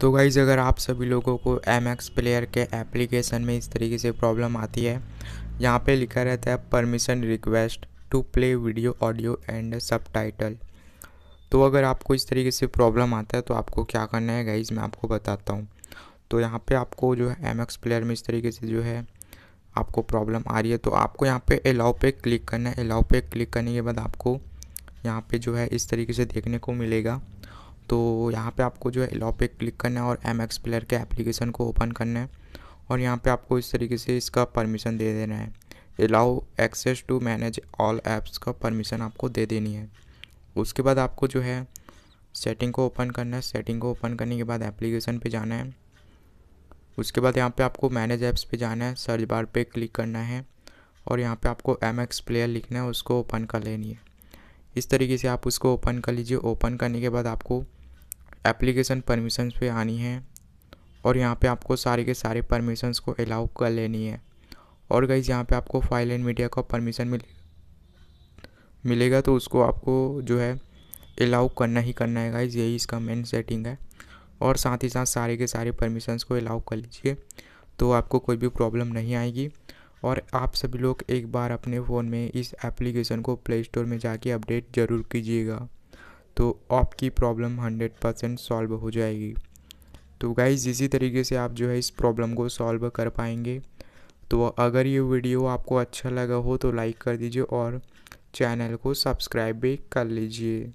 तो गाइज़ अगर आप सभी लोगों को एम एक्स प्लेयर के एप्लीकेशन में इस तरीके से प्रॉब्लम आती है यहाँ पे लिखा रहता है permission request to play video audio and सब तो अगर आपको इस तरीके से प्रॉब्लम आता है तो आपको क्या करना है गाइज़ मैं आपको बताता हूँ तो यहाँ पे आपको जो है एम एक्स प्लेयर में इस तरीके से जो है आपको प्रॉब्लम आ रही है तो आपको यहाँ पे अलाउ पे क्लिक करना है अलाउ पे क्लिक करने के बाद आपको यहाँ पे जो है इस तरीके से देखने को मिलेगा तो यहाँ पे आपको जो है एलाउ पे क्लिक करना है और एम एक्स प्लेयर के एप्लीकेशन को ओपन करना है और यहाँ पे आपको इस तरीके से इसका परमिशन दे देना है allow access to manage all apps का परमिशन आपको दे देनी है उसके बाद आपको जो है सेटिंग को ओपन करना है सेटिंग को ओपन करने के बाद एप्लीकेशन पे जाना है उसके बाद यहाँ पे आपको मैनेज ऐप्स पे जाना है सर्च बार पे क्लिक करना है और यहाँ पे आपको एम एक्स प्लेयर लिखना है उसको ओपन कर लेनी है इस तरीके से आप उसको ओपन कर लीजिए ओपन करने के बाद आपको एप्लीकेशन परमिशंस पे आनी है और यहाँ पे आपको सारे के सारे परमिशंस को अलाउ कर लेनी है और गई यहाँ पे आपको फाइल एंड मीडिया का परमिशन मिल मिलेगा तो उसको आपको जो है अलाउ करना ही करना है गाइज यही इसका मेन सेटिंग है और साथ ही साथ सारे के सारे परमिशंस को अलाउ कर लीजिए तो आपको कोई भी प्रॉब्लम नहीं आएगी और आप सभी लोग एक बार अपने फ़ोन में इस एप्लीकेशन को प्ले स्टोर में जाके अपडेट ज़रूर कीजिएगा तो आपकी प्रॉब्लम हंड्रेड परसेंट सॉल्व हो जाएगी तो गाइज़ इसी तरीके से आप जो है इस प्रॉब्लम को सॉल्व कर पाएंगे तो अगर ये वीडियो आपको अच्छा लगा हो तो लाइक कर दीजिए और चैनल को सब्सक्राइब भी कर लीजिए